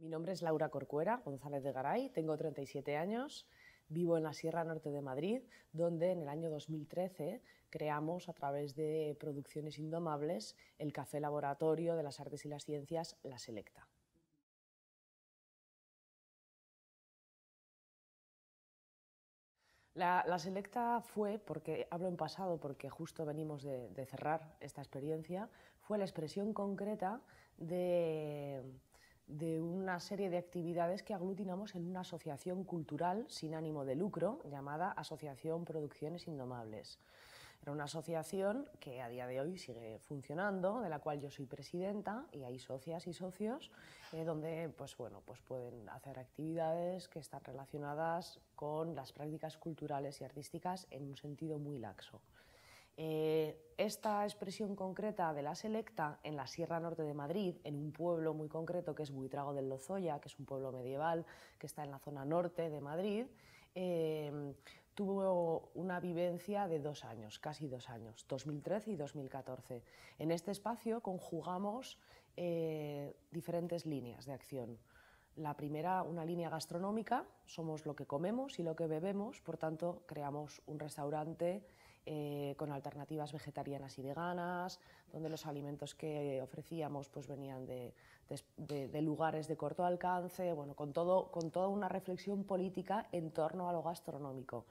Mi nombre es Laura Corcuera González de Garay, tengo 37 años, vivo en la Sierra Norte de Madrid, donde en el año 2013 creamos a través de producciones indomables el Café Laboratorio de las Artes y las Ciencias La Selecta. La, selecta fue, porque hablo en pasado, porque justo venimos de cerrar esta experiencia, fue la expresión concreta de de una serie de actividades que aglutinamos en una asociación cultural sin ánimo de lucro llamada Asociación Producciones Indomables. Era una asociación que a día de hoy sigue funcionando, de la cual yo soy presidenta y hay socias y socios eh, donde pues pues pueden hacer actividades que están relacionadas con las prácticas culturales y artísticas en un sentido muy laxo. Eh, esta expresión concreta de la selecta en la Sierra Norte de Madrid, en un pueblo muy concreto que es Buitrago del Lozoya, que es un pueblo medieval que está en la zona norte de Madrid, eh, tuvo una vivencia de dos años, casi dos años, 2013 y 2014. En este espacio conjugamos eh, diferentes líneas de acción. La primera, una línea gastronómica, somos lo que comemos y lo que bebemos, por tanto creamos un restaurante eh, con alternativas vegetarianas y veganas, donde los alimentos que ofrecíamos pues, venían de, lugares de corto alcance, bueno, con, todo, con toda una reflexión política en torno a lo gastronómico.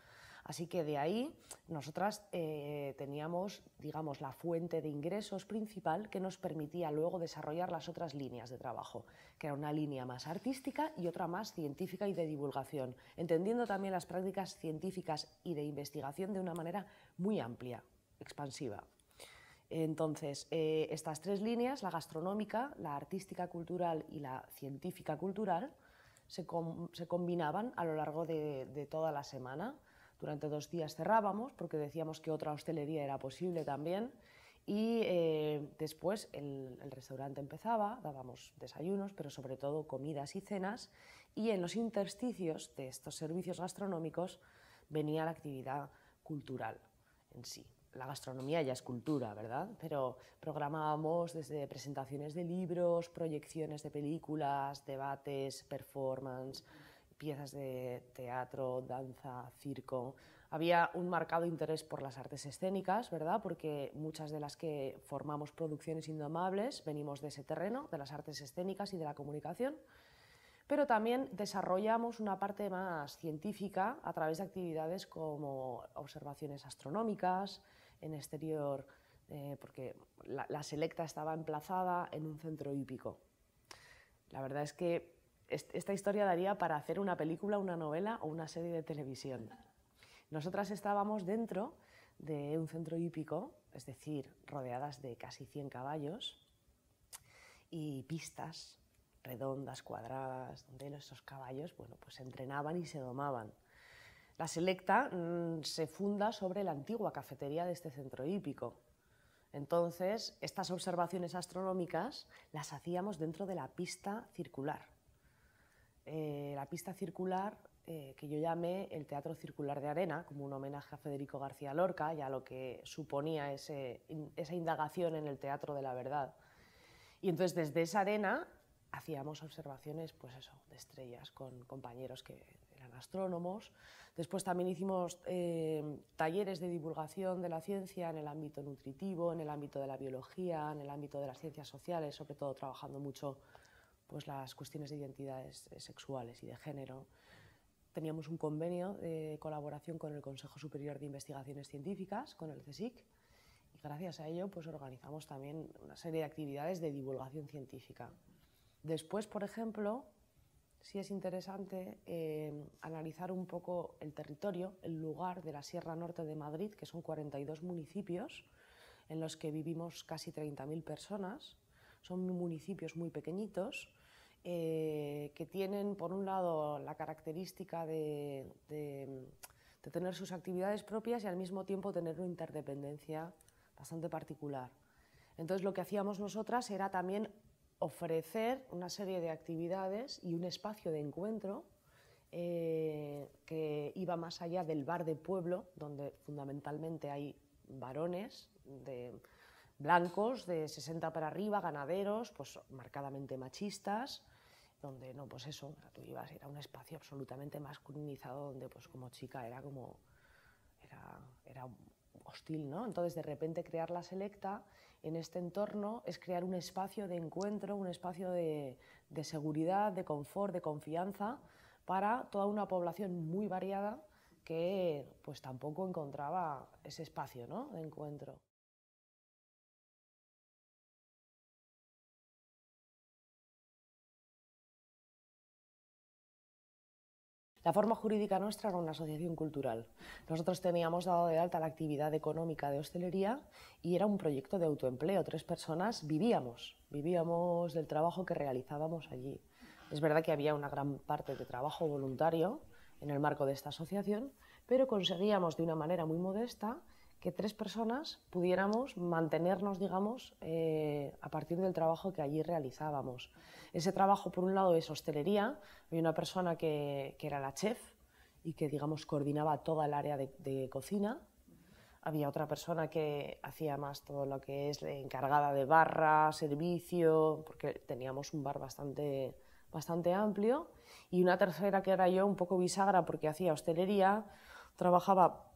Así que de ahí nosotras eh, teníamos, digamos, la fuente de ingresos principal que nos permitía luego desarrollar las otras líneas de trabajo, que era una línea más artística y otra más científica y de divulgación, entendiendo también las prácticas científicas y de investigación de una manera muy amplia, expansiva. Entonces, eh, estas tres líneas, la gastronómica, la artística cultural y la científica cultural, se, combinaban a lo largo de, toda la semana. Durante dos días cerrábamos porque decíamos que otra hostelería era posible también. Y eh, después el, restaurante empezaba, dábamos desayunos, pero sobre todo comidas y cenas. Y en los intersticios de estos servicios gastronómicos venía la actividad cultural sí. La gastronomía ya es cultura, ¿verdad? Pero programábamos desde presentaciones de libros, proyecciones de películas, debates, performance, piezas de teatro, danza, circo. Había un marcado interés por las artes escénicas, ¿verdad? Porque muchas de las que formamos producciones indomables venimos de ese terreno, de las artes escénicas y de la comunicación pero también desarrollamos una parte más científica a través de actividades como observaciones astronómicas en exterior, eh, porque la, selecta estaba emplazada en un centro hípico. La verdad es que esta historia daría para hacer una película, una novela o una serie de televisión. Nosotras estábamos dentro de un centro hípico, es decir, rodeadas de casi 100 caballos y pistas redondas, cuadradas, donde nuestros caballos bueno, pues entrenaban y se domaban. La selecta mm, se funda sobre la antigua cafetería de este centro hípico. Entonces, estas observaciones astronómicas las hacíamos dentro de la pista circular. Eh, la pista circular eh, que yo llamé el Teatro Circular de Arena, como un homenaje a Federico García Lorca y a lo que suponía esa indagación en el teatro de la verdad. Y entonces desde esa arena hacíamos observaciones, pues eso, de estrellas con compañeros que eran astrónomos. Después también hicimos eh, talleres de divulgación de la ciencia en el ámbito nutritivo, en el ámbito de la biología, en el ámbito de las ciencias sociales, sobre todo trabajando mucho pues las cuestiones de identidades eh, sexuales y de género. Teníamos un convenio de colaboración con el Consejo Superior de Investigaciones Científicas, con el CSIC, y gracias a ello pues organizamos también una serie de actividades de divulgación científica. Después, por ejemplo, sí es interesante eh, analizar un poco el territorio, el lugar de la Sierra Norte de Madrid, que son 42 municipios en los que vivimos casi 30.000 personas. Son municipios muy pequeñitos eh, que tienen, por un lado, la característica de, de tener sus actividades propias y al mismo tiempo tener una interdependencia bastante particular. Entonces lo que hacíamos nosotras era también ofrecer una serie de actividades y un espacio de encuentro eh, que iba más allá del bar de pueblo, donde fundamentalmente hay varones de blancos de 60 para arriba, ganaderos, pues marcadamente machistas, donde no, pues eso, era un espacio absolutamente masculinizado, donde pues como chica era como, era, era hostil, ¿no? Entonces, de repente crear la selecta en este entorno es crear un espacio de encuentro, un espacio de, seguridad, de confort, de confianza para toda una población muy variada que pues tampoco encontraba ese espacio ¿no? de encuentro. La forma jurídica nuestra era una asociación cultural. Nosotros teníamos dado de alta la actividad económica de hostelería y era un proyecto de autoempleo. Tres personas vivíamos, vivíamos del trabajo que realizábamos allí. Es verdad que había una gran parte de trabajo voluntario en el marco de esta asociación, pero conseguíamos de una manera muy modesta tres personas pudiéramos mantenernos, digamos, eh, a partir del trabajo que allí realizábamos. Ese trabajo, por un lado, es hostelería. Había una persona que, era la chef y que, digamos, coordinaba toda el área de, de cocina. Había otra persona que hacía más todo lo que es encargada de barra, servicio, porque teníamos un bar bastante, bastante amplio. Y una tercera que era yo, un poco bisagra, porque hacía hostelería, trabajaba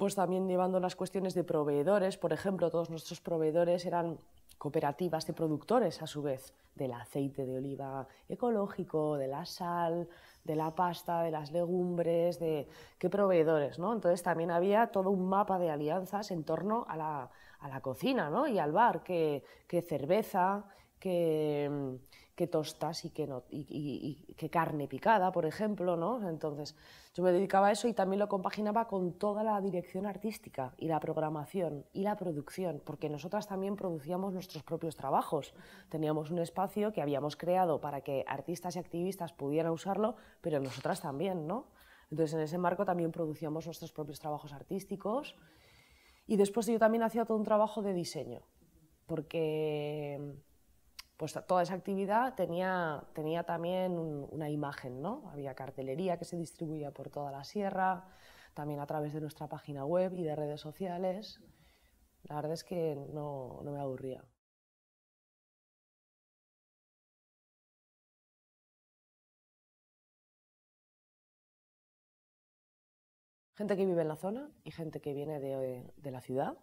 pues también llevando las cuestiones de proveedores, por ejemplo, todos nuestros proveedores eran cooperativas de productores a su vez del aceite de oliva ecológico, de la sal, de la pasta, de las legumbres, de qué proveedores, ¿no? Entonces también había todo un mapa de alianzas en torno a la, cocina, ¿no? Y al bar, qué, qué cerveza, qué, qué tostas y qué, no, y, carne picada, por ejemplo, ¿no? Entonces, yo me dedicaba a eso y también lo compaginaba con toda la dirección artística y la programación y la producción, porque nosotras también producíamos nuestros propios trabajos. Teníamos un espacio que habíamos creado para que artistas y activistas pudieran usarlo, pero nosotras también, ¿no? Entonces, en ese marco también producíamos nuestros propios trabajos artísticos y después yo también hacía todo un trabajo de diseño, porque pues toda esa actividad tenía, también una imagen, ¿no? Había cartelería que se distribuía por toda la sierra, también a través de nuestra página web y de redes sociales. La verdad es que no, me aburría. Gente que vive en la zona y gente que viene de la ciudad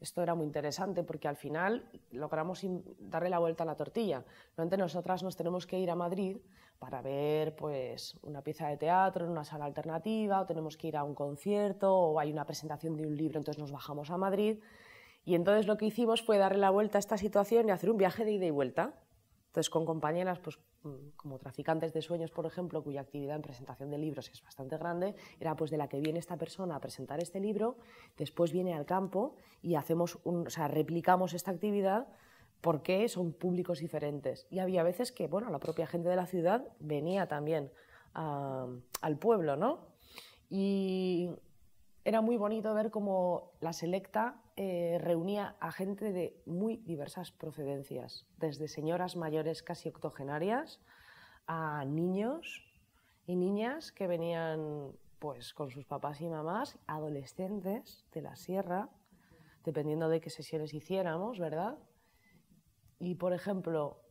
esto era muy interesante porque al final logramos darle la vuelta a la tortilla. nosotras nos tenemos que ir a Madrid para ver pues, una pieza de teatro en una sala alternativa, o tenemos que ir a un concierto, o hay una presentación de un libro, entonces nos bajamos a Madrid. Y entonces lo que hicimos fue darle la vuelta a esta situación y hacer un viaje de ida y vuelta. Entonces con compañeras pues, Mm, como traficantes de sueños, por ejemplo, cuya actividad en presentación de libros es bastante grande, era pues de la que viene esta persona a presentar este libro, después viene al campo y hacemos o sea, replicamos esta actividad porque son públicos diferentes. Y había veces que, bueno, la propia gente de la ciudad venía también al pueblo, ¿no? Y era muy bonito ver cómo la selecta eh, reunía a gente de muy diversas procedencias, desde señoras mayores casi octogenarias a niños y niñas que venían pues con sus papás y mamás, adolescentes de la sierra, dependiendo de qué sesiones hiciéramos, ¿verdad? Y por ejemplo,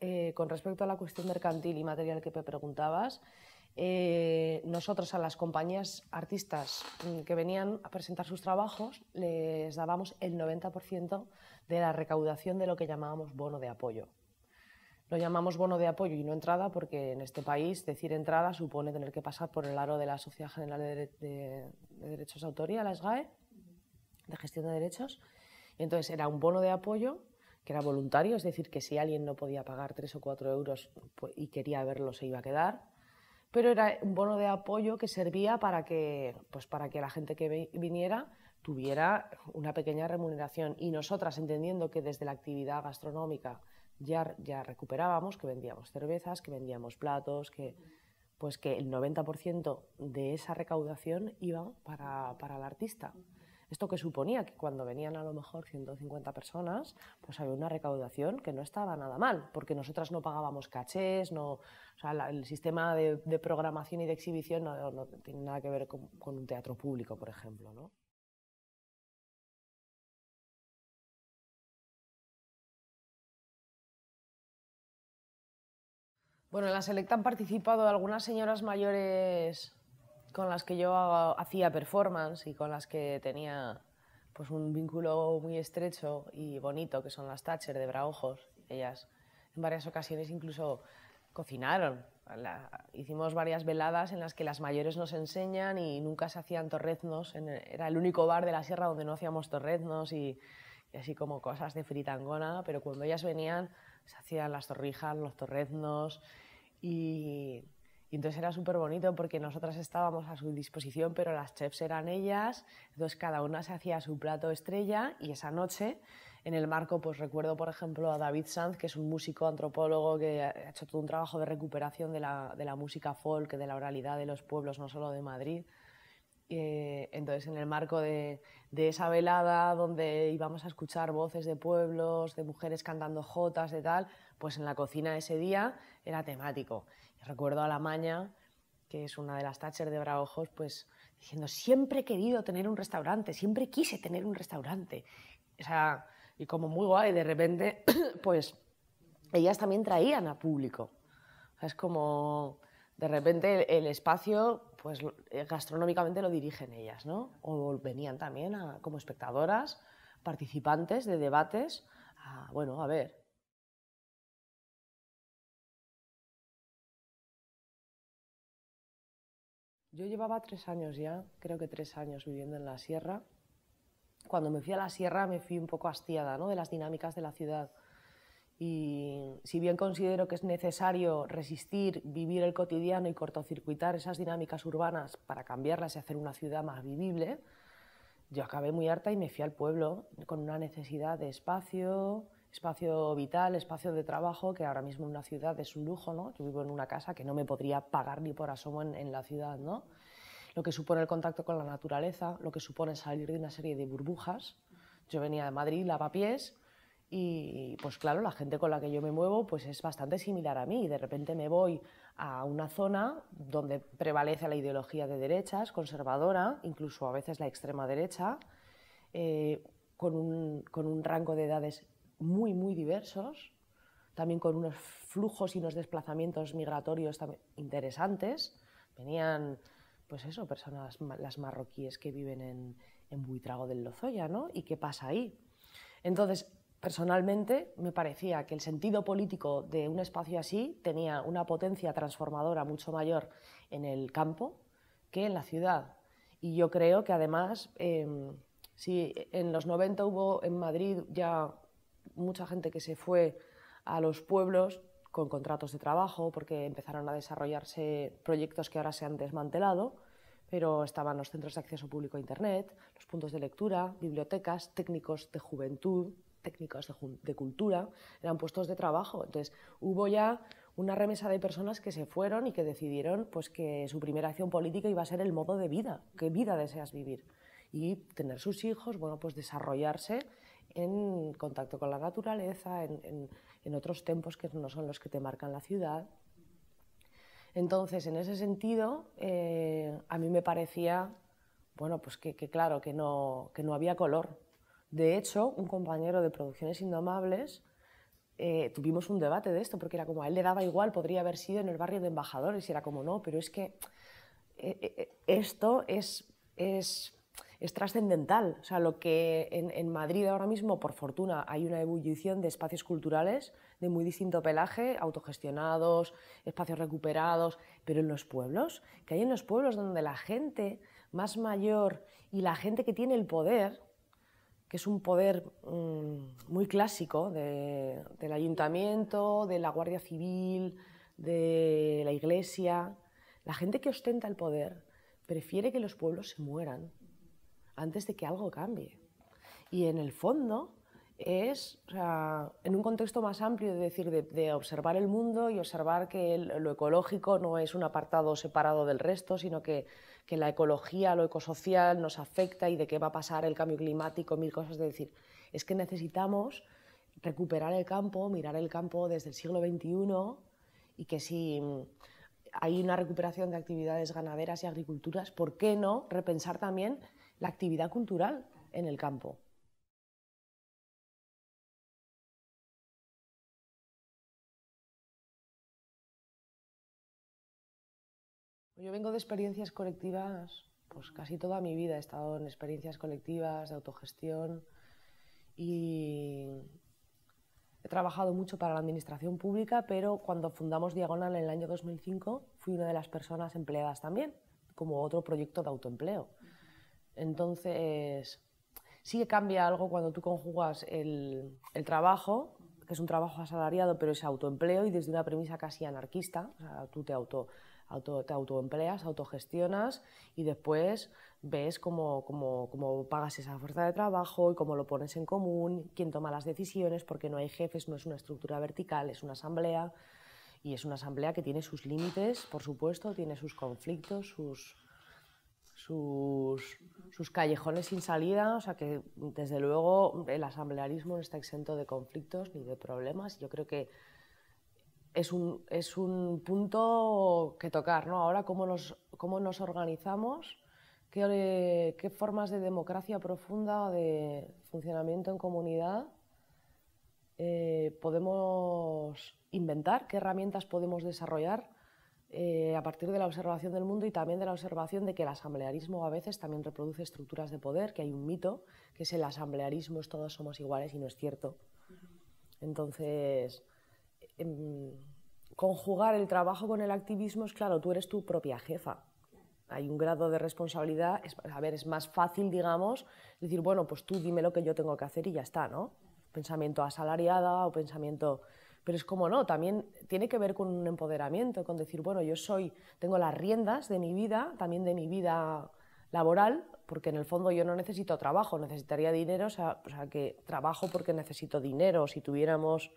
eh, con respecto a la cuestión mercantil y material que me preguntabas, eh, nosotros a las compañías artistas mm, que venían a presentar sus trabajos les dábamos el 90% de la recaudación de lo que llamábamos bono de apoyo. Lo llamamos bono de apoyo y no entrada porque en este país decir entrada supone tener que pasar por el aro de la Sociedad General de, Derechos de Autoría, la SGAE, de Gestión de Derechos. Y entonces era un bono de apoyo que era voluntario, es decir, que si alguien no podía pagar 3 o 4 euros pues, y quería verlo, se iba a quedar pero era un bono de apoyo que servía para que, pues para que la gente que viniera tuviera una pequeña remuneración. Y nosotras, entendiendo que desde la actividad gastronómica ya, recuperábamos, que vendíamos cervezas, que vendíamos platos, que pues que el 90% de esa recaudación iba para el artista. Esto que suponía que cuando venían a lo mejor 150 personas, pues había una recaudación que no estaba nada mal, porque nosotras no pagábamos cachés, no, sea, el sistema de, programación y de exhibición no, tiene nada que ver con, un teatro público, por ejemplo, ¿no? Bueno, en la Selecta han participado algunas señoras mayores con las que yo hacía performance y con las que tenía pues un vínculo muy estrecho y bonito, que son las Thatcher de Braojos. Ellas en varias ocasiones incluso cocinaron. hicimos varias veladas en las que las mayores nos enseñan y nunca se hacían torreznos. era el único bar de la sierra donde no hacíamos torreznos y, y así como cosas de fritangona, pero cuando ellas venían se hacían las torrijas, los torreznos y y entonces era súper bonito porque nosotras estábamos a su disposición, pero las chefs eran ellas, entonces cada una se hacía su plato estrella y esa noche en el marco, pues recuerdo por ejemplo a David Sanz, que es un músico antropólogo que ha hecho todo un trabajo de recuperación de la, música folk, de la oralidad de los pueblos, no solo de Madrid. Eh, entonces en el marco de, de, esa velada donde íbamos a escuchar voces de pueblos, de mujeres cantando jotas, de tal, pues en la cocina ese día era temático recuerdo a la maña, que es una de las Thatcher de Braojos, pues diciendo, siempre he querido tener un restaurante, siempre quise tener un restaurante. O sea, y como muy guay, de repente, pues ellas también traían a público. es como, de repente el, espacio, pues eh, gastronómicamente lo dirigen ellas, ¿no? O venían también como espectadoras, participantes de debates, bueno, a ver, Yo llevaba tres años ya, creo que tres años viviendo en la sierra. Cuando me fui a la sierra me fui un poco hastiada ¿no? de las dinámicas de la ciudad. Y si bien considero que es necesario resistir, vivir el cotidiano y cortocircuitar esas dinámicas urbanas para cambiarlas y hacer una ciudad más vivible, yo acabé muy harta y me fui al pueblo con una necesidad de espacio, espacio vital, espacio de trabajo, que ahora mismo en una ciudad es un lujo, ¿no? Yo vivo en una casa que no me podría pagar ni por asomo en, la ciudad, ¿no? Lo que supone el contacto con la naturaleza, lo que supone salir de una serie de burbujas. Yo venía de Madrid, lavapiés, y pues claro, la gente con la que yo me muevo pues es bastante similar a mí. De repente me voy a una zona donde prevalece la ideología de derechas, conservadora, incluso a veces la extrema derecha, eh, con, un, con un rango de edades muy, muy diversos, también con unos flujos y unos desplazamientos migratorios interesantes. Venían, pues eso, personas, las marroquíes que viven en, en Buitrago del Lozoya, ¿no? ¿Y qué pasa ahí? Entonces, personalmente me parecía que el sentido político de un espacio así tenía una potencia transformadora mucho mayor en el campo que en la ciudad. Y yo creo que además, em, si en los 90 hubo en Madrid ya mucha gente que se fue a los pueblos con contratos de trabajo porque empezaron a desarrollarse proyectos que ahora se han desmantelado, pero estaban los centros de acceso público a Internet, los puntos de lectura, bibliotecas, técnicos de juventud, técnicos de, cultura, eran puestos de trabajo. Entonces hubo ya una remesa de personas que se fueron y que decidieron pues, que su primera acción política iba a ser el modo de vida, qué vida deseas vivir. Y tener sus hijos, bueno, pues desarrollarse en contacto con la naturaleza, en, en, otros tempos que no son los que te marcan la ciudad. Entonces, en ese sentido, eh, a mí me parecía, bueno, pues que, claro, que no, que no había color. De hecho, un compañero de Producciones Indomables, eh, tuvimos un debate de esto, porque era como, a él le daba igual, podría haber sido en el barrio de embajadores, y era como, no, pero es que eh, esto es, es es trascendental. O sea, lo que en, Madrid ahora mismo, por fortuna, hay una ebullición de espacios culturales de muy distinto pelaje, autogestionados, espacios recuperados, pero en los pueblos, que hay en los pueblos donde la gente más mayor y la gente que tiene el poder, que es un poder mm, muy clásico del ayuntamiento, de la Guardia Civil, de la Iglesia, la gente que ostenta el poder prefiere que los pueblos se mueran antes de que algo cambie. Y en el fondo es, en un contexto más amplio, es decir, de, observar el mundo y observar que lo ecológico no es un apartado separado del resto, sino que, que la ecología, lo ecosocial nos afecta y de qué va a pasar el cambio climático, mil cosas. Es decir, es que necesitamos recuperar el campo, mirar el campo desde el siglo XXI y que si hay una recuperación de actividades ganaderas y agriculturas, ¿por qué no repensar también la actividad cultural en el campo. Yo vengo de experiencias colectivas, pues casi toda mi vida he estado en experiencias colectivas de autogestión y he trabajado mucho para la administración pública, pero cuando fundamos Diagonal en el año 2005 fui una de las personas empleadas también, como otro proyecto de autoempleo. Entonces, sí que cambia algo cuando tú conjugas el, trabajo, que es un trabajo asalariado, pero es autoempleo y desde una premisa casi anarquista. tú te, auto, auto, autoempleas, autogestionas y después ves cómo, cómo, pagas esa fuerza de trabajo y cómo lo pones en común, quién toma las decisiones, porque no hay jefes, no es una estructura vertical, es una asamblea. Y es una asamblea que tiene sus límites, por supuesto, tiene sus conflictos, sus, sus, sus, callejones sin salida, o sea que desde luego el asamblearismo no está exento de conflictos ni de problemas. Yo creo que es un, es un punto que tocar, ¿no? Ahora cómo nos, cómo nos organizamos, qué, qué formas de democracia profunda o de funcionamiento en comunidad eh, podemos inventar, qué herramientas podemos desarrollar eh, a partir de la observación del mundo y también de la observación de que el asamblearismo a veces también reproduce estructuras de poder, que hay un mito, que es el asamblearismo es todos somos iguales y no es cierto. Entonces, em, conjugar el trabajo con el activismo es claro, tú eres tu propia jefa. Hay un grado de responsabilidad, a ver, es más fácil, digamos, decir, bueno, pues tú dime lo que yo tengo que hacer y ya está, ¿no? Pensamiento asalariada o pensamiento pero es como no, también tiene que ver con un empoderamiento, con decir, bueno, yo soy, tengo las riendas de mi vida, también de mi vida laboral, porque en el fondo yo no necesito trabajo, necesitaría dinero, o sea, que trabajo porque necesito dinero. Si tuviéramos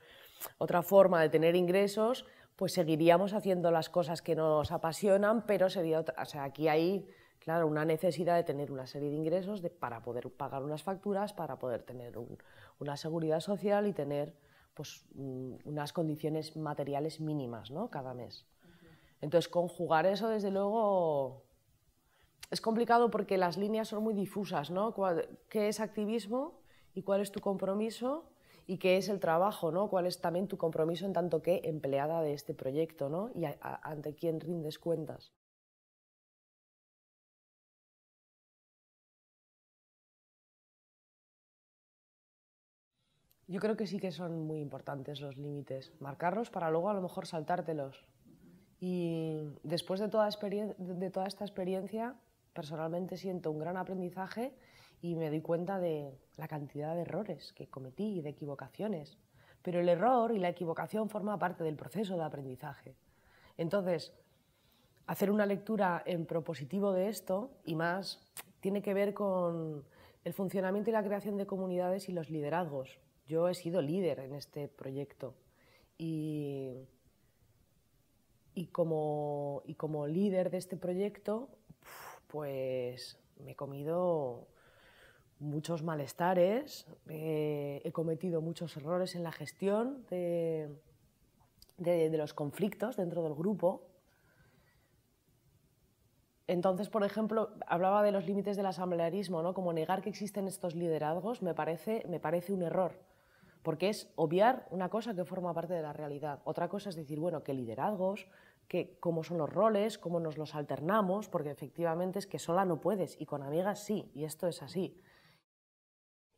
otra forma de tener ingresos, pues seguiríamos haciendo las cosas que nos apasionan, pero sería otra, o sea, aquí hay, claro, una necesidad de tener una serie de ingresos de, para poder pagar unas facturas, para poder tener una seguridad social y tener pues, mm, unas condiciones materiales mínimas ¿no? cada mes. Entonces, conjugar eso, desde luego, es complicado porque las líneas son muy difusas, ¿no? ¿Qué es activismo y cuál es tu compromiso? y qué es el trabajo, ¿no? cuál es también tu compromiso en tanto que empleada de este proyecto ¿no? y ante quién rindes cuentas. Yo creo que sí que son muy importantes los límites, marcarlos para luego a lo mejor saltártelos. Y después de toda, esta experiencia, personalmente siento un gran aprendizaje y me doy cuenta de la cantidad de errores que cometí y de equivocaciones. Pero el error y la equivocación forma parte del proceso de aprendizaje. Entonces, hacer una lectura en propositivo de esto y más tiene que ver con el funcionamiento y la creación de comunidades y los liderazgos yo he sido líder en este proyecto y, como, líder de este proyecto, pues me he comido muchos malestares, eh, he cometido muchos errores en la gestión de, los conflictos dentro del grupo. Entonces, por ejemplo, hablaba de los límites del asamblearismo, Como negar que existen estos liderazgos me parece un error porque es obviar una cosa que forma parte de la realidad. Otra cosa es decir, bueno, qué liderazgos, que, cómo son los roles, cómo nos los alternamos, porque efectivamente es que sola no puedes y con amigas sí, y esto es así.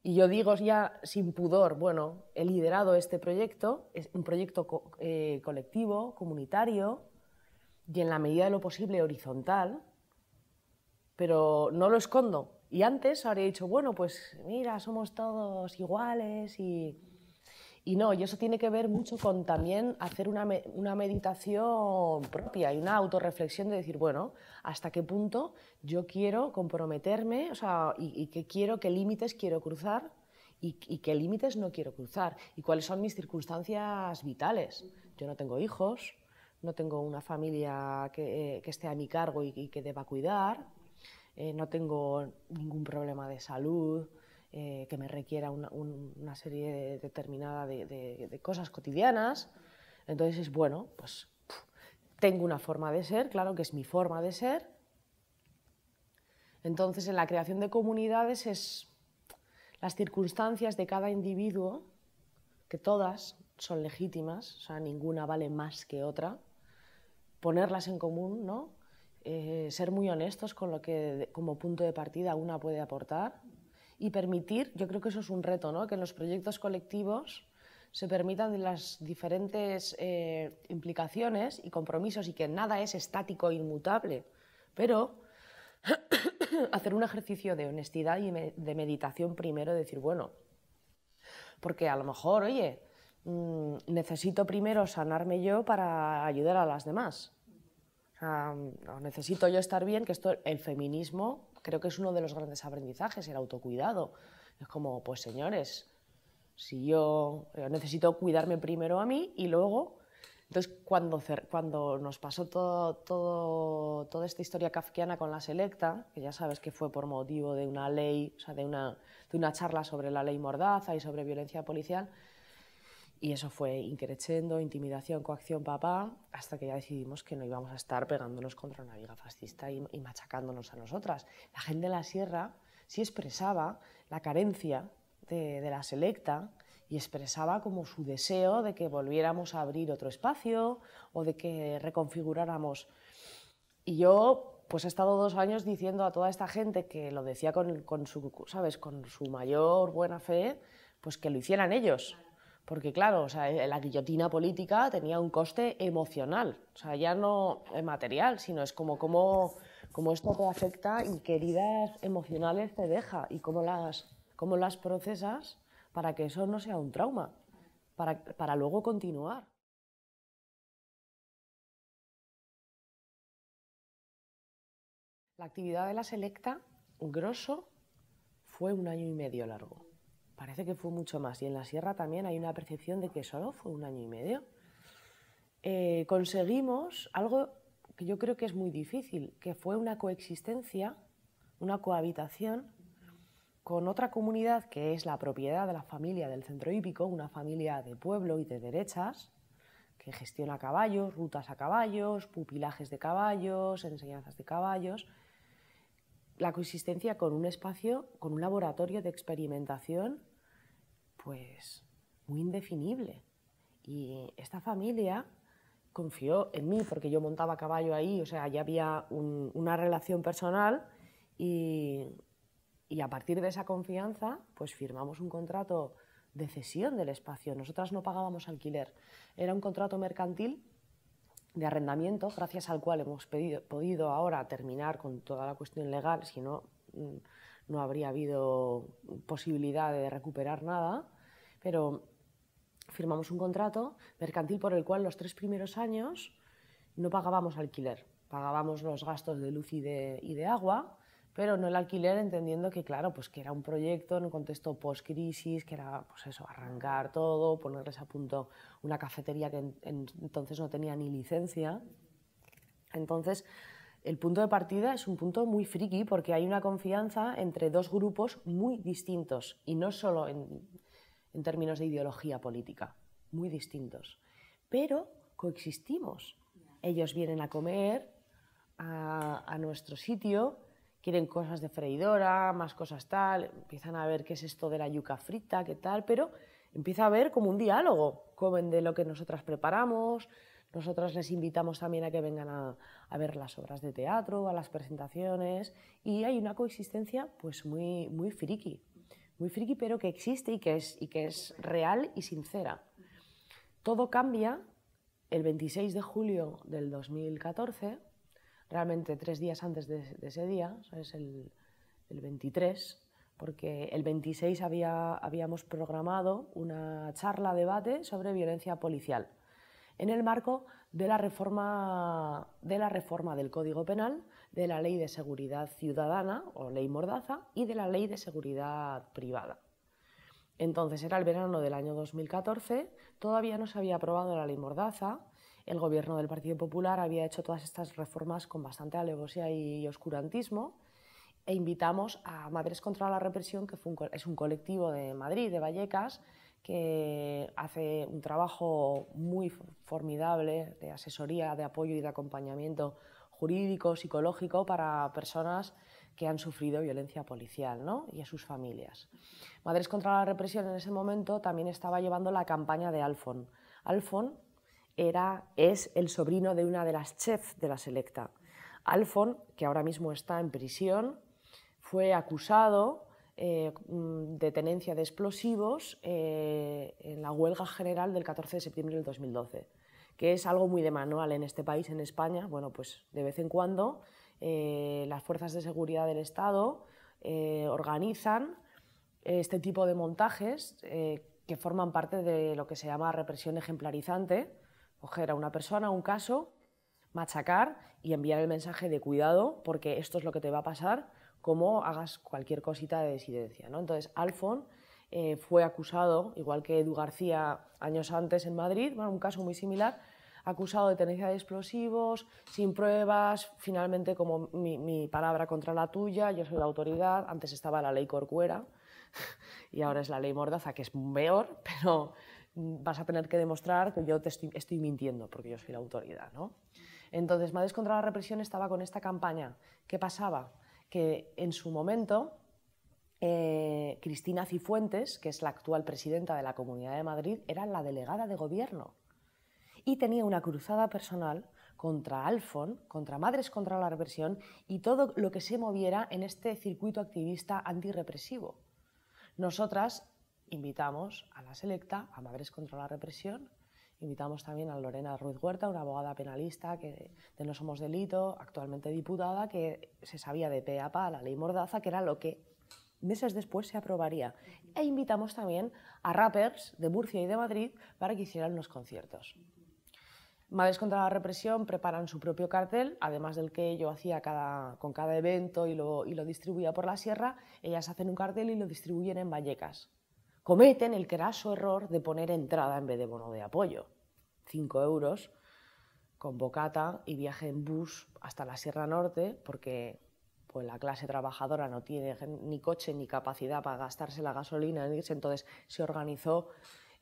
Y yo digo ya sin pudor, bueno, he liderado este proyecto, es un proyecto eh, colectivo, comunitario y en la medida de lo posible horizontal, pero no lo escondo. Y antes habría dicho, bueno, pues mira, somos todos iguales y y no, y eso tiene que ver mucho con también hacer una, meditación propia y una autorreflexión de decir, bueno, ¿hasta qué punto yo quiero comprometerme? O sea, y, qué quiero, qué límites quiero cruzar y, qué límites no quiero cruzar y cuáles son mis circunstancias vitales. Yo no tengo hijos, no tengo una familia que, eh, esté a mi cargo y, que deba cuidar, eh, no tengo ningún problema de salud. Eh, que me requiera una, serie determinada de, cosas cotidianas. Entonces es bueno, pues tengo una forma de ser, claro que es mi forma de ser. Entonces en la creación de comunidades es las circunstancias de cada individuo, que todas son legítimas, o sea, ninguna vale más que otra, ponerlas en común, ¿no? Eh, ser muy honestos con lo que como punto de partida una puede aportar, y permitir, yo creo que eso es un reto, ¿no? que en los proyectos colectivos se permitan las diferentes eh, implicaciones y compromisos y que nada es estático e inmutable, pero hacer un ejercicio de honestidad y de meditación primero, decir, bueno, porque a lo mejor, oye, mm, necesito primero sanarme yo para ayudar a las demás. necesito yo estar bien, que esto, el feminismo creo que es uno de los grandes aprendizajes, el autocuidado. Es como, pues señores, si yo, eh, necesito cuidarme primero a mí y luego... Entonces, cuando, cuando nos pasó todo, todo, toda esta historia kafkiana con la selecta, que ya sabes que fue por motivo de una ley, o sea, de una, de una charla sobre la ley mordaza y sobre violencia policial, y eso fue increchendo, intimidación, coacción, papá, hasta que ya decidimos que no íbamos a estar pegándonos contra una viga fascista y, machacándonos a nosotras. La gente de la sierra sí expresaba la carencia de, la selecta y expresaba como su deseo de que volviéramos a abrir otro espacio o de que reconfiguráramos. Y yo pues he estado dos años diciendo a toda esta gente que lo decía con, con su, ¿sabes? con su mayor buena fe, pues que lo hicieran ellos porque claro, o sea, eh, la guillotina política tenía un coste emocional, o sea, ya no eh, material, sino es como cómo, esto te afecta y qué heridas emocionales te deja y cómo las, procesas para que eso no sea un trauma, para, para luego continuar. La actividad de la selecta, grosso, fue un año y medio largo parece que fue mucho más. Y en la sierra también hay una percepción de que solo fue un año y medio. Eh, conseguimos algo que yo creo que es muy difícil, que fue una coexistencia, una cohabitación con otra comunidad que es la propiedad de la familia del centro hípico, una familia de pueblo y de derechas, que gestiona caballos, rutas a caballos, pupilajes de caballos, enseñanzas de caballos la coexistencia con un espacio, con un laboratorio de experimentación, pues muy indefinible. Y esta familia confió en mí porque yo montaba caballo ahí, o sea, ya había una relación personal y, y a partir de esa confianza, pues firmamos un contrato de cesión del espacio. Nosotras no pagábamos alquiler, era un contrato mercantil de arrendamiento, gracias al cual hemos podido ahora terminar con toda la cuestión legal, si no, mm, no habría habido posibilidad de recuperar nada, pero firmamos un contrato mercantil por el cual los tres primeros años no pagábamos alquiler, pagábamos los gastos de luz y de, y de agua, pero no el alquiler entendiendo que, claro, pues que era un proyecto en un contexto post-crisis, que era, pues eso, arrancar todo, ponerles a punto una cafetería que entonces no tenía ni licencia. Entonces, el punto de partida es un punto muy friki porque hay una confianza entre dos grupos muy distintos y no solo en, en términos de ideología política, muy distintos. Pero coexistimos. Ellos vienen a comer a, a nuestro sitio, quieren cosas de freidora, más cosas tal, empiezan a ver qué es esto de la yuca frita, qué tal, pero empieza a ver como un diálogo, comen de lo que nosotras preparamos, nosotras les invitamos también a que vengan a, ver las obras de teatro, a las presentaciones, y hay una coexistencia pues muy, muy friki, muy friki pero que existe y que es, y que es real y sincera. Todo cambia el 26 de julio del 2014 realmente tres días antes de, ese día, es el, el, 23, porque el 26 había, habíamos programado una charla debate sobre violencia policial en el marco de la reforma, de la reforma del Código Penal, de la Ley de Seguridad Ciudadana o Ley Mordaza y de la Ley de Seguridad Privada. Entonces era el verano del año 2014, todavía no se había aprobado la ley Mordaza, el gobierno del Partido Popular había hecho todas estas reformas con bastante alevosía y oscurantismo e invitamos a Madres contra la Represión, que es un colectivo de Madrid, de Vallecas, que hace un trabajo muy formidable de asesoría, de apoyo y de acompañamiento jurídico, psicológico para personas que han sufrido violencia policial ¿no? y a sus familias. Madres contra la Represión en ese momento también estaba llevando la campaña de Alfon. Alfon es el sobrino de una de las chefs de la selecta. Alfon, que ahora mismo está en prisión, fue acusado eh, mm, de tenencia de explosivos eh, en la huelga general del 14 de septiembre del 2012, que es algo muy de manual en este país, en España. Bueno, pues de vez en cuando eh, las fuerzas de seguridad del Estado organizan este tipo de montajes que forman parte de lo que se llama represión ejemplarizante, coger a una persona, un caso, machacar y enviar el mensaje de cuidado, porque esto es lo que te va a pasar como hagas cualquier cosita de disidencia. ¿no? Entonces, Alfon eh, fue acusado, igual que Edu García años antes en Madrid, bueno, un caso muy similar, acusado de tenencia de explosivos, sin pruebas, finalmente como mi, mi palabra contra la tuya, yo soy la autoridad, antes estaba la ley Corcuera y ahora es la ley Mordaza, que es peor, pero Mm, vas a tener que demostrar que yo te estoy, mintiendo porque yo soy la autoridad. ¿no? Entonces, Madres contra la Represión estaba con esta campaña. ¿Qué pasaba? Que en su momento, eh, Cristina Cifuentes, que es la actual presidenta de la Comunidad de Madrid, era la delegada de gobierno y tenía una cruzada personal contra Alfon, contra Madres contra la Represión y todo lo que se moviera en este circuito activista antirrepresivo. Nosotras invitamos a la selecta, a Madres contra la Represión, Invitamos también a Lorena Ruiz Huerta, una abogada penalista que de No Somos Delito, actualmente diputada, que se sabía de pe a la ley Mordaza, que era lo que meses después se aprobaría. E invitamos también a rappers de Murcia y de Madrid para que hicieran los conciertos. Madres contra la Represión preparan su propio cartel, además del que yo hacía con cada evento y lo distribuía por la sierra, ellas hacen un cartel y lo distribuyen en Vallecas cometen el craso error de poner entrada en vez de bono de apoyo. Cinco euros con bocata y viaje en bus hasta la Sierra Norte porque pues, la clase trabajadora no tiene ni coche ni capacidad para gastarse la gasolina Entonces se organizó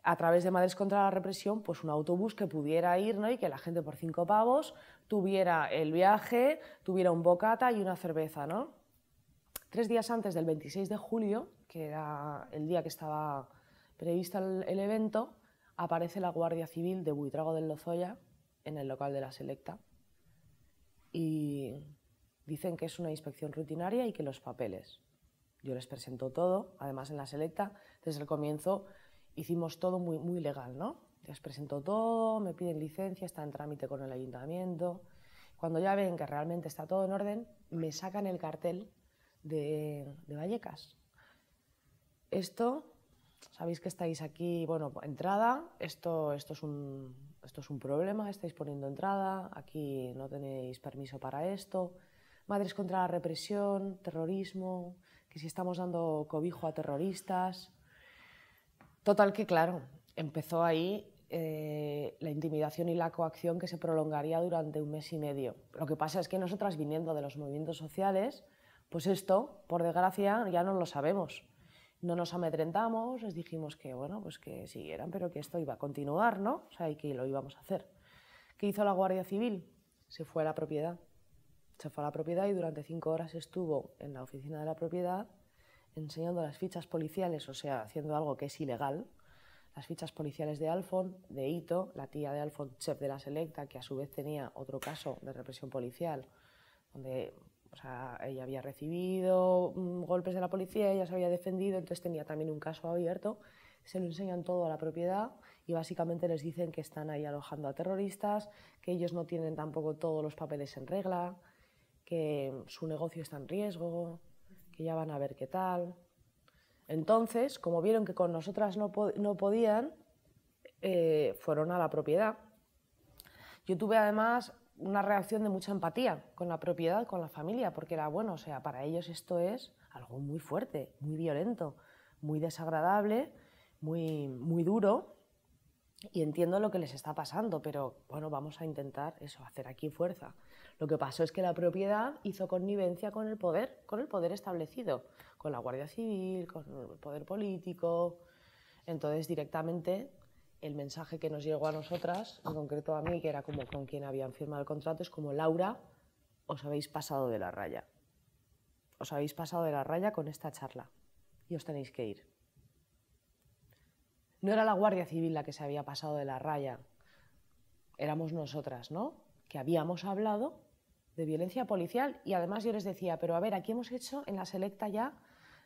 a través de Madres contra la Represión pues, un autobús que pudiera ir ¿no? y que la gente por cinco pavos tuviera el viaje, tuviera un bocata y una cerveza. ¿no? Tres días antes del 26 de julio que era el día que estaba previsto el, evento, aparece la Guardia Civil de Buitrago del Lozoya en el local de la Selecta y dicen que es una inspección rutinaria y que los papeles. Yo les presento todo, además en la Selecta, desde el comienzo hicimos todo muy, muy legal, ¿no? Les presento todo, me piden licencia, está en trámite con el ayuntamiento. Cuando ya ven que realmente está todo en orden, me sacan el cartel de, de Vallecas esto, sabéis que estáis aquí, bueno, entrada, esto, esto, es un, esto es un problema, estáis poniendo entrada, aquí no tenéis permiso para esto, Madres contra la represión, terrorismo, que si estamos dando cobijo a terroristas. Total que, claro, empezó ahí eh, la intimidación y la coacción que se prolongaría durante un mes y medio. Lo que pasa es que nosotras, viniendo de los movimientos sociales, pues esto, por desgracia, ya no lo sabemos no nos amedrentamos, les dijimos que, bueno, pues que siguieran, pero que esto iba a continuar, ¿no? O sea, y que lo íbamos a hacer. ¿Qué hizo la Guardia Civil? Se fue a la propiedad. Se fue a la propiedad y durante cinco horas estuvo en la oficina de la propiedad enseñando las fichas policiales, o sea, haciendo algo que es ilegal, las fichas policiales de Alfon, de Ito, la tía de Alfon, chef de la selecta, que a su vez tenía otro caso de represión policial, donde o sea, ella había recibido mm, golpes de la policía, ella se había defendido, entonces tenía también un caso abierto. Se lo enseñan todo a la propiedad y básicamente les dicen que están ahí alojando a terroristas, que ellos no tienen tampoco todos los papeles en regla, que su negocio está en riesgo, que ya van a ver qué tal. Entonces, como vieron que con nosotras no, podían, eh, fueron a la propiedad. Yo tuve además una reacción de mucha empatía con la propiedad, con la familia, porque era bueno, o sea, para ellos esto es algo muy fuerte, muy violento, muy desagradable, muy, muy duro, y entiendo lo que les está pasando, pero bueno, vamos a intentar eso, hacer aquí fuerza. Lo que pasó es que la propiedad hizo connivencia con el poder, con el poder establecido, con la Guardia Civil, con el poder político. Entonces directamente el mensaje que nos llegó a nosotras, en concreto a mí, que era como con quien habían firmado el contrato, es como Laura, os habéis pasado de la raya. Os habéis pasado de la raya con esta charla y os tenéis que ir. No era la Guardia Civil la que se había pasado de la raya, éramos nosotras, ¿no? Que habíamos hablado de violencia policial y además yo les decía, pero a ver, aquí hemos hecho en la selecta ya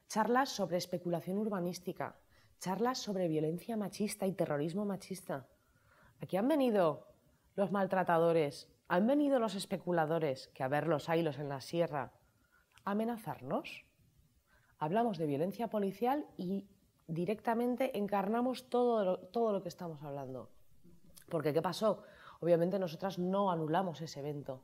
charlas sobre especulación urbanística, charlas sobre violencia machista y terrorismo machista. Aquí han venido los maltratadores, han venido los especuladores, que a ver los hilos en la sierra, a amenazarnos. Hablamos de violencia policial y directamente encarnamos todo todo lo que estamos hablando. Porque ¿qué pasó? Obviamente nosotras no anulamos ese evento.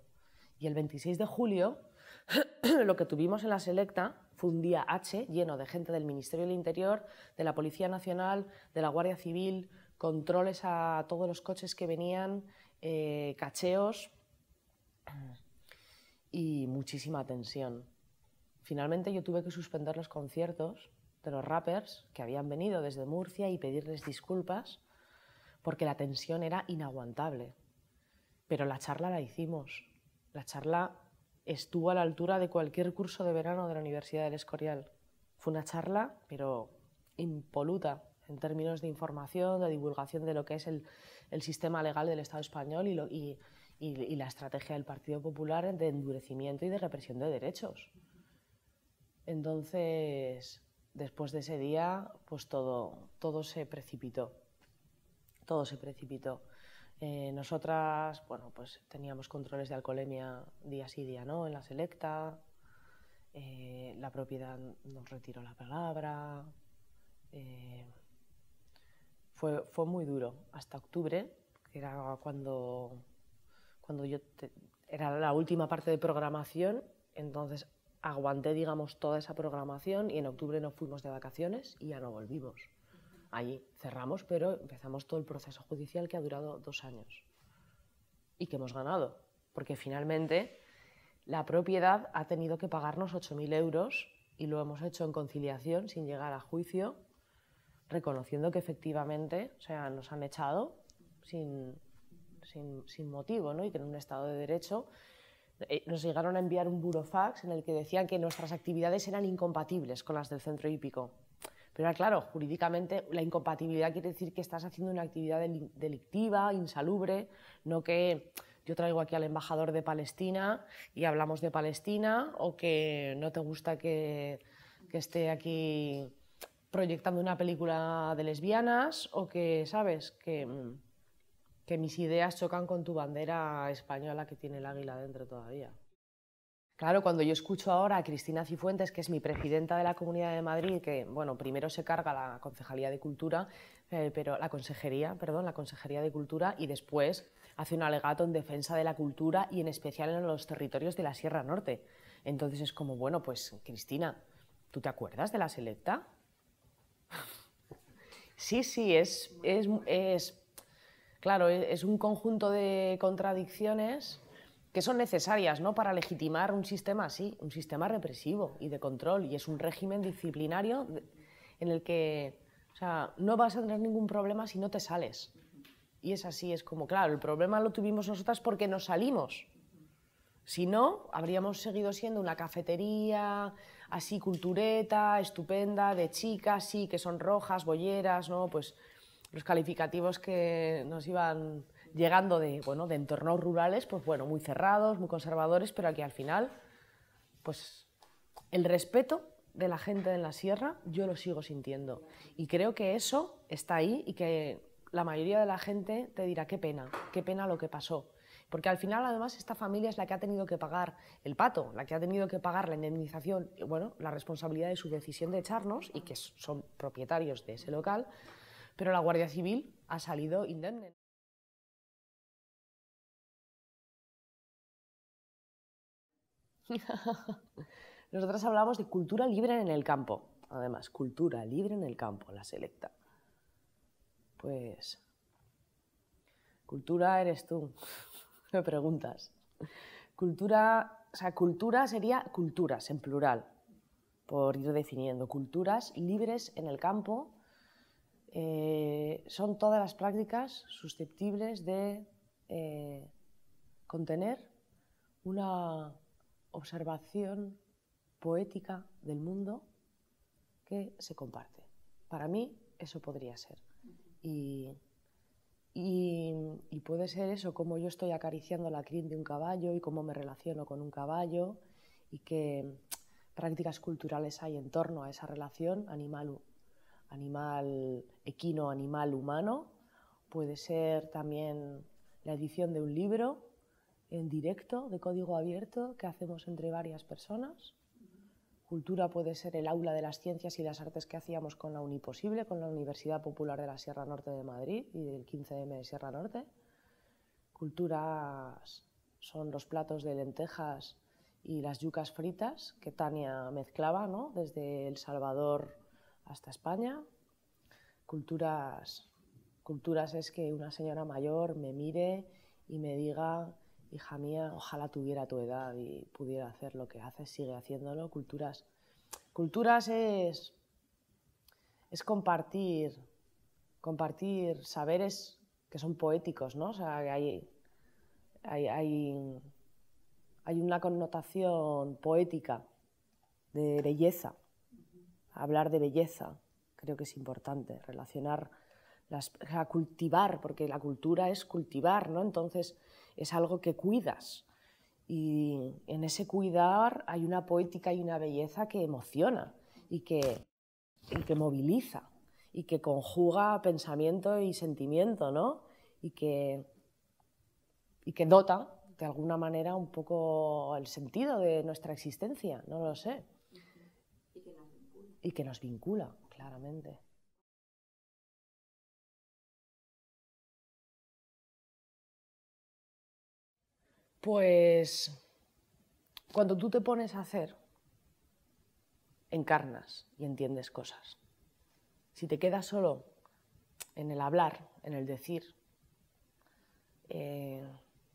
Y el 26 de julio lo que tuvimos en la selecta fue un día H lleno de gente del Ministerio del Interior, de la Policía Nacional, de la Guardia Civil, controles a todos los coches que venían, eh, cacheos y muchísima tensión. Finalmente yo tuve que suspender los conciertos de los rappers que habían venido desde Murcia y pedirles disculpas porque la tensión era inaguantable. Pero la charla la hicimos. La charla estuvo a la altura de cualquier curso de verano de la Universidad del Escorial. Fue una charla, pero impoluta en términos de información, de divulgación de lo que es el, sistema legal del Estado español y, la estrategia del Partido Popular de endurecimiento y de represión de derechos. Entonces, después de ese día, pues todo se precipitó. Todo se precipitó. Eh, nosotras, bueno, pues teníamos controles de alcoholemia día sí, día no, en la selecta. Eh, la propiedad nos retiró la palabra. Eh, fue, fue, muy duro hasta octubre, que era cuando, cuando yo era la última parte de programación, entonces aguanté, digamos, toda esa programación y en octubre nos fuimos de vacaciones y ya no volvimos ahí cerramos, pero empezamos todo el proceso judicial que ha durado dos años y que hemos ganado, porque finalmente la propiedad ha tenido que pagarnos 8.000 euros y lo hemos hecho en conciliación sin llegar a juicio, reconociendo que efectivamente o sea, nos han echado sin, sin, sin motivo ¿no? y que en un Estado de Derecho eh, nos llegaron a enviar un burofax en el que decían que nuestras actividades eran incompatibles con las del centro hípico. Pero claro, jurídicamente la incompatibilidad quiere decir que estás haciendo una actividad delictiva, insalubre, no que yo traigo aquí al embajador de Palestina y hablamos de Palestina o que no te gusta que, que esté aquí proyectando una película de lesbianas o que, ¿sabes? Que, que mis ideas chocan con tu bandera española que tiene el águila dentro todavía. Claro, cuando yo escucho ahora a Cristina Cifuentes, que es mi presidenta de la Comunidad de Madrid, que bueno, primero se carga la Concejalía de Cultura, eh, pero la consejería, perdón, la Consejería de Cultura y después hace un alegato en defensa de la cultura y en especial en los territorios de la Sierra Norte. Entonces es como, bueno, pues Cristina, ¿tú te acuerdas de la selecta? sí, sí, es, es, claro, es un conjunto de contradicciones que son necesarias ¿no? para legitimar un sistema así, un sistema represivo y de control. Y es un régimen disciplinario en el que no vas a tener ningún problema si no te sales. Y es así, es como, claro, el problema lo tuvimos nosotras porque nos salimos. Si no, habríamos seguido siendo una cafetería así cultureta, estupenda, de chicas, sí, que son rojas, bolleras, ¿no? Pues los calificativos que nos iban llegando de, bueno, de entornos rurales, pues bueno, muy cerrados, muy conservadores, pero aquí al final, pues el respeto de la gente en la sierra yo lo sigo sintiendo. Y creo que eso está ahí y que la mayoría de la gente te dirá qué pena, qué pena lo que pasó. Porque al final, además, esta familia es la que ha tenido que pagar el pato, la que ha tenido que pagar la indemnización, bueno, la responsabilidad de su decisión de echarnos y que son propietarios de ese local, pero la Guardia Civil ha salido indemne. Nosotras hablamos de cultura libre en el campo. Además, cultura libre en el campo, la selecta. Pues, cultura eres tú, me preguntas. Cultura, o sea, cultura sería culturas en plural, por ir definiendo. Culturas libres en el campo eh, son todas las prácticas susceptibles de eh, contener una observación poética del mundo que se comparte. Para mí eso podría ser. Y, puede ser eso, como yo estoy acariciando la crin de un caballo y cómo me relaciono con un caballo y qué prácticas culturales hay en torno a esa relación animal, animal equino, animal humano. Puede ser también la edición de un libro en directo de código abierto que hacemos entre varias personas. Cultura puede ser el aula de las ciencias y las artes que hacíamos con la Uniposible, con la Universidad Popular de la Sierra Norte de Madrid y del 15M de Sierra Norte. Culturas son los platos de lentejas y las yucas fritas que Tania mezclaba, desde El Salvador hasta España. Culturas, culturas es que una señora mayor me mire y me diga hija mía, ojalá tuviera tu edad y pudiera hacer lo que haces, sigue haciéndolo. Culturas, culturas es, es compartir, compartir saberes que son poéticos, ¿no? O sea, hay, hay, hay, una connotación poética de belleza. Hablar de belleza creo que es importante, relacionar, las, cultivar, porque la cultura es cultivar, ¿no? Entonces, es algo que cuidas. Y en ese cuidar hay una poética y una belleza que emociona y que, que moviliza y que conjuga pensamiento y sentimiento, ¿no? Y que, y dota de alguna manera un poco el sentido de nuestra existencia, no lo sé. Y que nos y que nos vincula claramente. Pues cuando tú te pones a hacer, encarnas y entiendes cosas. Si te quedas solo en el hablar, en el decir, eh,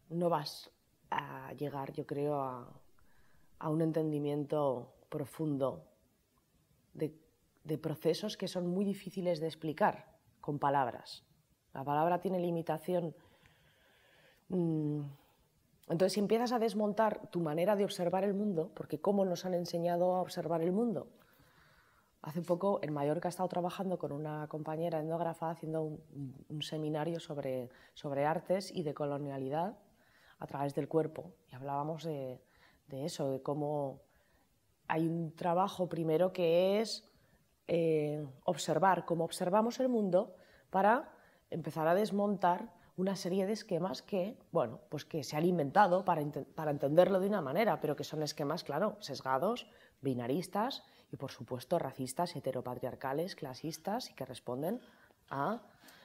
no vas a llegar, yo creo, a, un entendimiento profundo de, procesos que son muy difíciles de explicar con palabras. La palabra tiene limitación. Mm, entonces, si empiezas a desmontar tu manera de observar el mundo, porque ¿cómo nos han enseñado a observar el mundo? Hace poco en Mallorca he estado trabajando con una compañera etnógrafa haciendo un, seminario sobre, sobre artes y de colonialidad a través del cuerpo. Y hablábamos de, eso, de cómo hay un trabajo primero que es eh, observar cómo observamos el mundo para empezar a desmontar una serie de esquemas que, bueno, pues que se han inventado para, para entenderlo de una manera, pero que son esquemas, claro, sesgados, binaristas y, por supuesto, racistas, heteropatriarcales, clasistas y que responden a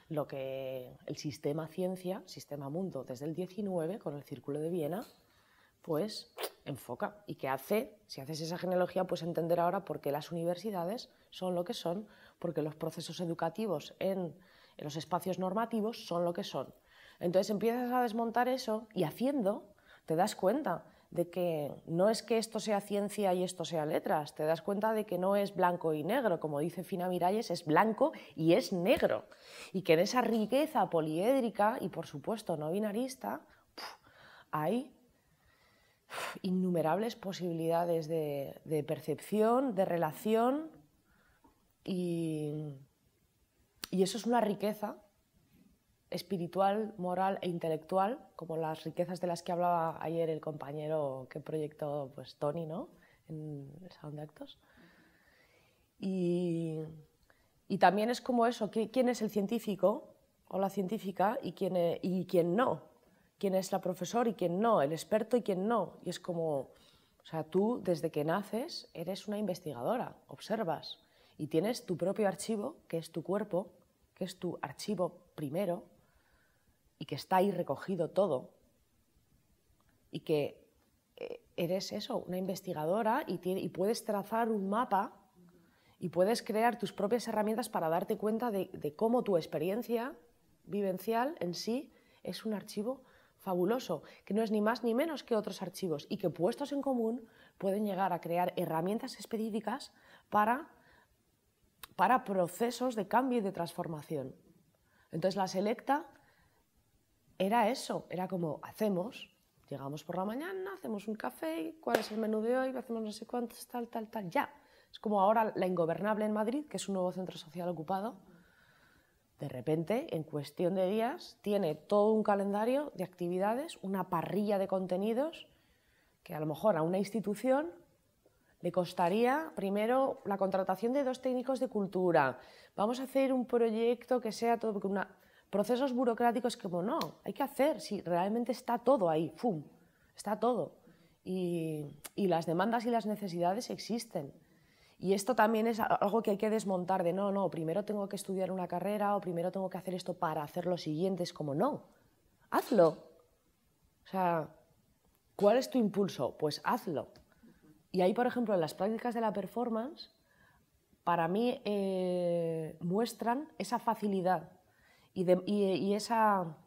lo que el sistema ciencia, sistema mundo, desde el 19 con el Círculo de Viena, pues enfoca y que hace, si haces esa genealogía, pues entender ahora por qué las universidades son lo que son, porque los procesos educativos en, en los espacios normativos son lo que son, entonces empiezas a desmontar eso y haciendo te das cuenta de que no es que esto sea ciencia y esto sea letras, te das cuenta de que no es blanco y negro, como dice Fina Miralles, es blanco y es negro. Y que en esa riqueza poliédrica y por supuesto no binarista hay innumerables posibilidades de, percepción, de relación y eso es una riqueza espiritual, moral e intelectual, como las riquezas de las que hablaba ayer el compañero que proyectó pues, Tony ¿no? en el Salón de Actos. Y, y también es como eso, quién es el científico o la científica y quién, e-, y quién no, quién es la profesora y quién no, el experto y quién no. Y es como, o sea, tú desde que naces eres una investigadora, observas y tienes tu propio archivo, que es tu cuerpo, que es tu archivo primero, y que está ahí recogido todo y que eh, eres eso, una investigadora y, puedes trazar un mapa y puedes crear tus propias herramientas para darte cuenta de, cómo tu experiencia vivencial en sí es un archivo fabuloso, que no es ni más ni menos que otros archivos y que puestos en común pueden llegar a crear herramientas específicas para, para procesos de cambio y de transformación. Entonces la selecta era eso, era como hacemos, llegamos por la mañana, hacemos un café, cuál es el menú de hoy, hacemos no sé cuántos, tal, tal, tal, ya. Es como ahora la ingobernable en Madrid, que es un nuevo centro social ocupado, de repente, en cuestión de días, tiene todo un calendario de actividades, una parrilla de contenidos que a lo mejor a una institución le costaría primero la contratación de dos técnicos de cultura. Vamos a hacer un proyecto que sea todo porque una procesos burocráticos como no, hay que hacer, sí, realmente está todo ahí, ¡fum! Está todo. Y, las demandas y las necesidades existen. Y esto también es algo que hay que desmontar de, no, no, primero tengo que estudiar una carrera o primero tengo que hacer esto para hacer lo siguiente, es como, no, hazlo. O sea, ¿cuál es tu impulso? Pues hazlo. Y ahí, por ejemplo, en las prácticas de la performance, para mí eh, muestran esa facilidad y, esa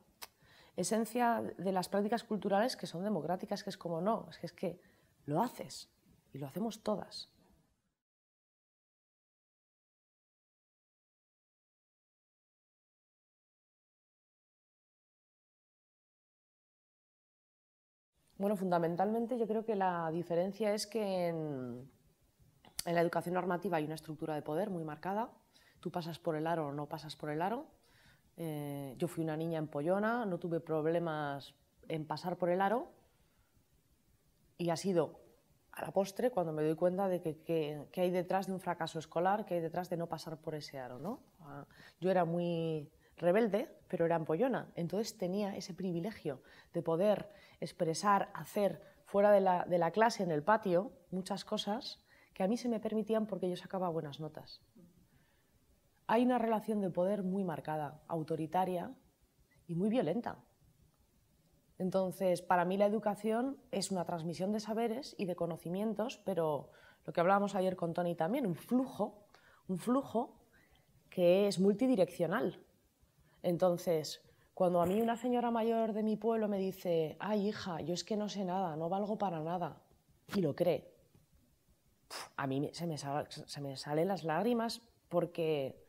esencia de las prácticas culturales que son democráticas, que es como no, es que, es que lo haces y lo hacemos todas. Bueno, fundamentalmente yo creo que la diferencia es que en, en la educación normativa hay una estructura de poder muy marcada. Tú pasas por el aro o no pasas por el aro eh, yo fui una niña empollona, no tuve problemas en pasar por el aro y ha sido a la postre cuando me doy cuenta de que, hay detrás de un fracaso escolar, que hay detrás de no pasar por ese aro. ¿no? Ah, yo era muy rebelde, pero era empollona, entonces tenía ese privilegio de poder expresar, hacer fuera de la clase, en el patio, muchas cosas que a mí se me permitían porque yo sacaba buenas notas hay una relación de poder muy marcada, autoritaria y muy violenta. Entonces, para mí la educación es una transmisión de saberes y de conocimientos, pero lo que hablábamos ayer con Tony también, un flujo, un flujo que es multidireccional. Entonces, cuando a mí una señora mayor de mi pueblo me dice, ay hija, yo es que no sé nada, no valgo para nada, y lo cree, a mí me, se me salen las lágrimas porque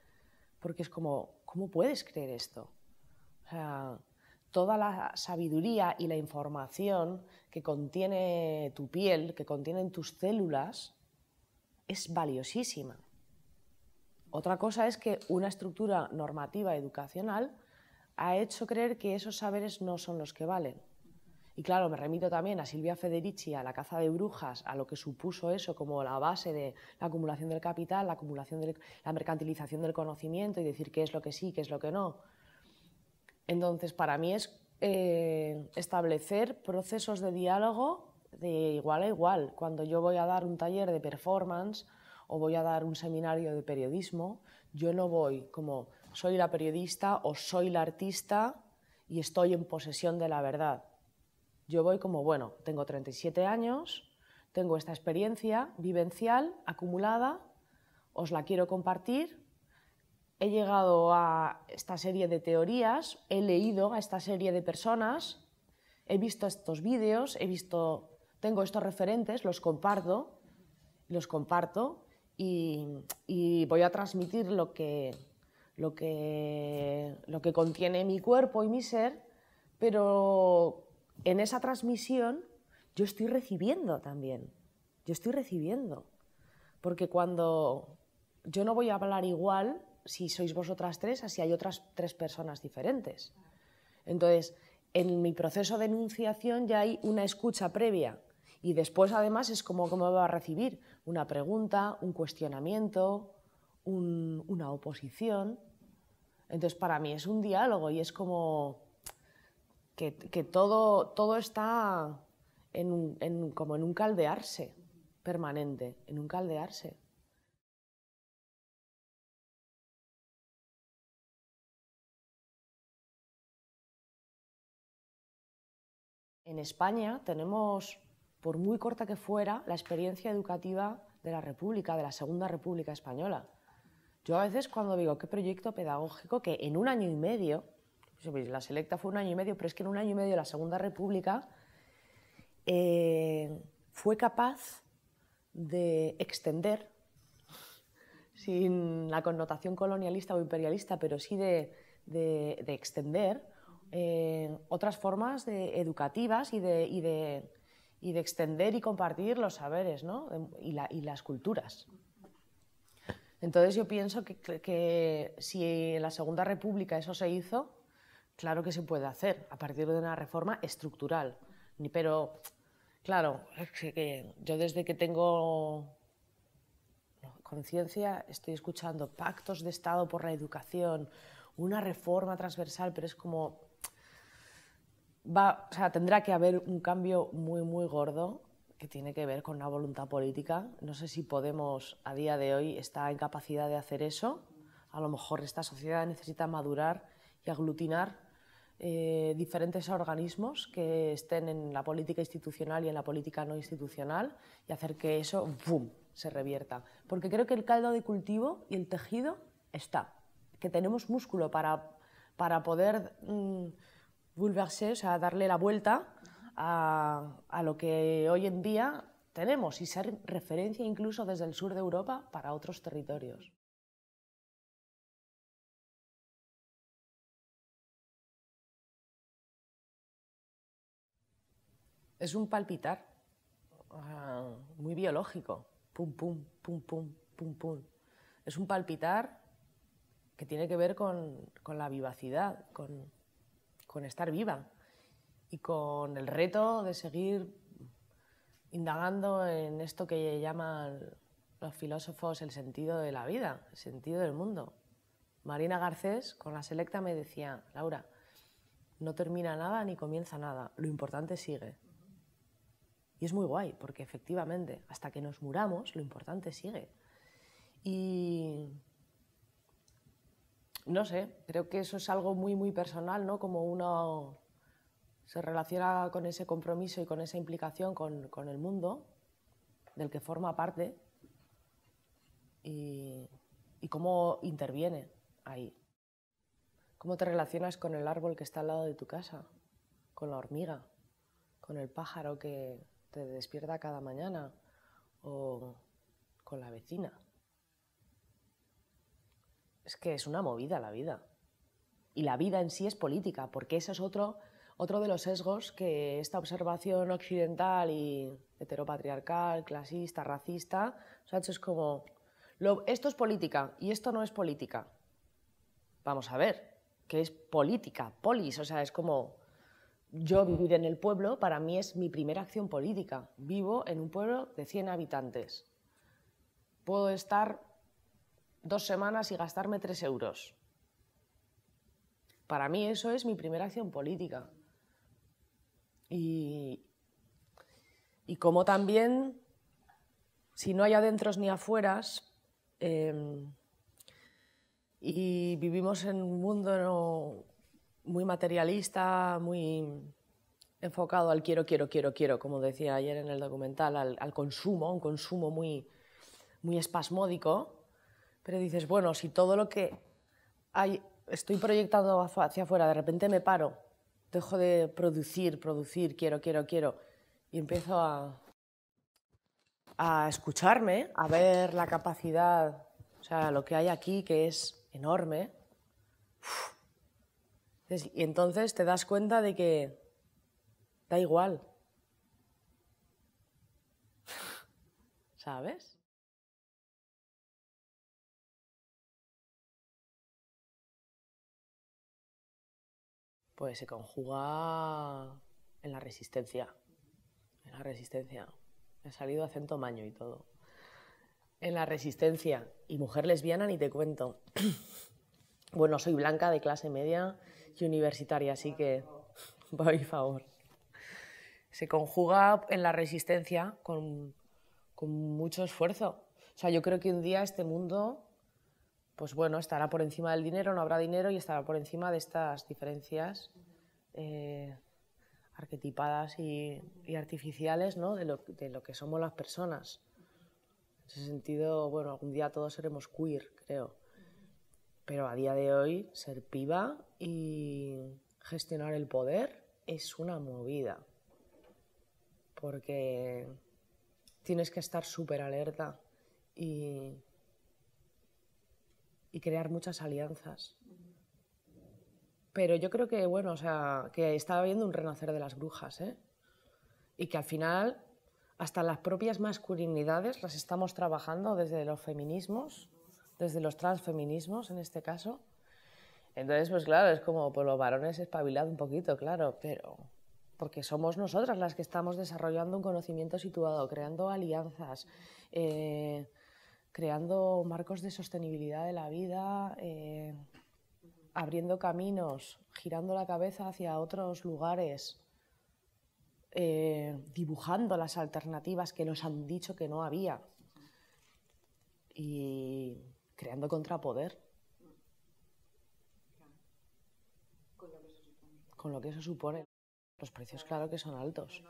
porque es como, ¿cómo puedes creer esto? O sea, toda la sabiduría y la información que contiene tu piel, que contienen tus células, es valiosísima. Otra cosa es que una estructura normativa educacional ha hecho creer que esos saberes no son los que valen. Y claro, me remito también a Silvia Federici, a la caza de brujas, a lo que supuso eso como la base de la acumulación del capital, la acumulación de la mercantilización del conocimiento y decir qué es lo que sí, qué es lo que no. Entonces, para mí es eh, establecer procesos de diálogo de igual a igual. Cuando yo voy a dar un taller de performance o voy a dar un seminario de periodismo, yo no voy como soy la periodista o soy la artista y estoy en posesión de la verdad. Yo voy como, bueno, tengo 37 años, tengo esta experiencia vivencial acumulada, os la quiero compartir, he llegado a esta serie de teorías, he leído a esta serie de personas, he visto estos vídeos, he visto, tengo estos referentes, los comparto, los comparto y, voy a transmitir lo que, lo, que, lo que contiene mi cuerpo y mi ser, pero en esa transmisión yo estoy recibiendo también. Yo estoy recibiendo. Porque cuando yo no voy a hablar igual si sois vosotras tres, así hay otras tres personas diferentes. Entonces, en mi proceso de enunciación ya hay una escucha previa y después además es como cómo va a recibir una pregunta, un cuestionamiento, una oposición. Entonces, para mí es un diálogo y es como que, todo, todo está como en un caldearse permanente, en un caldearse. En España tenemos, por muy corta que fuera, la experiencia educativa de la República, de la Segunda República Española. Yo a veces cuando digo qué proyecto pedagógico, que en un año y medio la selecta fue un año y medio, pero es que en un año y medio la Segunda República eh, fue capaz de extender, sin la connotación colonialista o imperialista, pero sí de, de, extender eh, otras formas de, educativas y, y de, y, de, extender y compartir los saberes ¿no? Em, y, la, y las culturas. Entonces yo pienso que, que, si en la Segunda República eso se hizo, Claro que se puede hacer a partir de una reforma estructural, pero claro, que yo desde que tengo conciencia estoy escuchando pactos de Estado por la educación, una reforma transversal, pero es como va, o sea, tendrá que haber un cambio muy muy gordo que tiene que ver con la voluntad política. No sé si Podemos a día de hoy está en capacidad de hacer eso. A lo mejor esta sociedad necesita madurar y aglutinar eh, diferentes organismos que estén en la política institucional y en la política no institucional y hacer que eso se revierta. Porque creo que el caldo de cultivo y el tejido está, que tenemos músculo para, para poder mm, volverse, o sea, darle la vuelta a, a lo que hoy en día tenemos y ser referencia incluso desde el sur de Europa para otros territorios. Es un palpitar muy biológico. Pum, pum, pum, pum, pum, pum. Es un palpitar que tiene que ver con, la vivacidad, con, con estar viva y con el reto de seguir indagando en esto que llaman los filósofos el sentido de la vida, el sentido del mundo. Marina Garcés con la selecta me decía, Laura, no termina nada ni comienza nada, lo importante sigue. Y es muy guay, porque efectivamente, hasta que nos muramos, lo importante sigue. Y no sé, creo que eso es algo muy, muy personal, ¿no? Como uno se relaciona con ese compromiso y con esa implicación con, con el mundo del que forma parte y, y cómo interviene ahí. ¿Cómo te relacionas con el árbol que está al lado de tu casa? Con la hormiga, con el pájaro que despierta cada mañana o con la vecina. Es que es una movida la vida. Y la vida en sí es política, porque ese es otro, otro de los sesgos que esta observación occidental y heteropatriarcal, clasista, racista, sea, Es como, esto es política y esto no es política. Vamos a ver, que es política, polis, o sea, es como yo vivir en el pueblo para mí es mi primera acción política. Vivo en un pueblo de 100 habitantes. Puedo estar dos semanas y gastarme tres euros. Para mí eso es mi primera acción política. Y, como también, si no hay adentros ni afueras, em, y vivimos en un mundo muy materialista, muy enfocado al quiero, quiero, quiero, quiero, como decía ayer en el documental, al, consumo, un consumo muy, muy espasmódico, pero dices, bueno, si todo lo que hay, estoy proyectando hacia afuera, de repente me paro, dejo de producir, producir, quiero, quiero, quiero, y empiezo a, a escucharme, a ver la capacidad, o sea, lo que hay aquí, que es enorme. Y entonces te das cuenta de que da igual. ¿Sabes? Pues se conjuga en la resistencia. En la resistencia. ha salido acento maño y todo. En la resistencia. Y mujer lesbiana ni te cuento. Bueno, soy blanca, de clase media y universitaria, así que, por favor. Se conjuga en la resistencia con, mucho esfuerzo. O sea, yo creo que un día este mundo, pues bueno, estará por encima del dinero, no habrá dinero y estará por encima de estas diferencias eh, arquetipadas y, artificiales, ¿no? De lo, de lo que somos las personas. En ese sentido, bueno, algún día todos seremos queer, creo. Pero a día de hoy, ser piba y gestionar el poder es una movida. Porque tienes que estar súper alerta y, crear muchas alianzas. Pero yo creo que, bueno, o sea, que está viendo un renacer de las brujas, ¿eh? Y que al final hasta las propias masculinidades las estamos trabajando desde los feminismos desde los transfeminismos en este caso. Entonces, pues claro, es como, por pues los varones espabilado un poquito, claro, pero porque somos nosotras las que estamos desarrollando un conocimiento situado, creando alianzas, eh, creando marcos de sostenibilidad de la vida, eh, abriendo caminos, girando la cabeza hacia otros lugares, eh, dibujando las alternativas que nos han dicho que no había. Y creando contrapoder. Con lo que eso supone. Los precios, claro que son altos.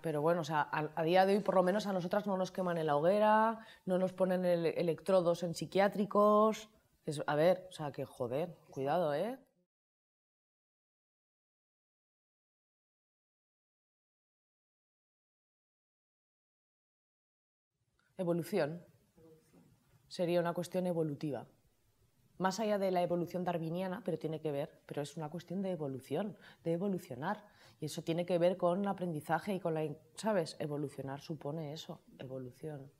Pero bueno, sea, a, día de hoy por lo menos a nosotras no nos queman en la hoguera, no nos ponen electrodos en psiquiátricos. a ver, o sea, que joder, cuidado, ¿eh? Evolución sería una cuestión evolutiva. Más allá de la evolución darwiniana, pero tiene que ver, pero es una cuestión de evolución, de evolucionar. Y eso tiene que ver con aprendizaje y con la, ¿sabes? Evolucionar supone eso, evolución.